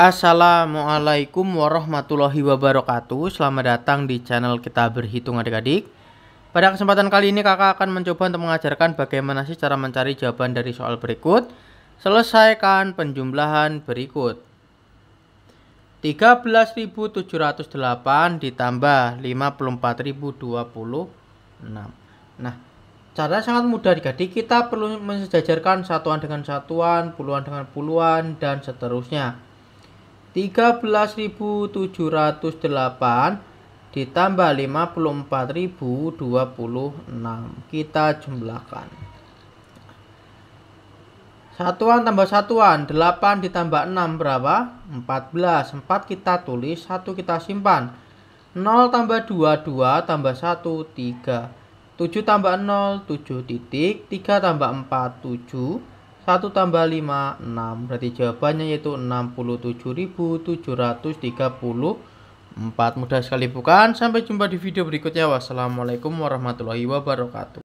Assalamualaikum warahmatullahi wabarakatuh Selamat datang di channel kita berhitung adik-adik Pada kesempatan kali ini kakak akan mencoba untuk mengajarkan bagaimana sih cara mencari jawaban dari soal berikut Selesaikan penjumlahan berikut 13.708 ditambah 54.026 Nah cara sangat mudah adik-adik Kita perlu mensejajarkan satuan dengan satuan, puluhan dengan puluhan, dan seterusnya 13.708 ditambah 54.026 kita jumlahkan satuan tambah satuan 8 ditambah 6 berapa 14 4 kita tulis 1 kita simpan 0 tambah 2 2 tambah 1 3 7 tambah 0 7 titik 3 tambah 4 7 1 tambah 5, 6. Berarti jawabannya yaitu 67.734. Mudah sekali bukan? Sampai jumpa di video berikutnya. Wassalamualaikum warahmatullahi wabarakatuh.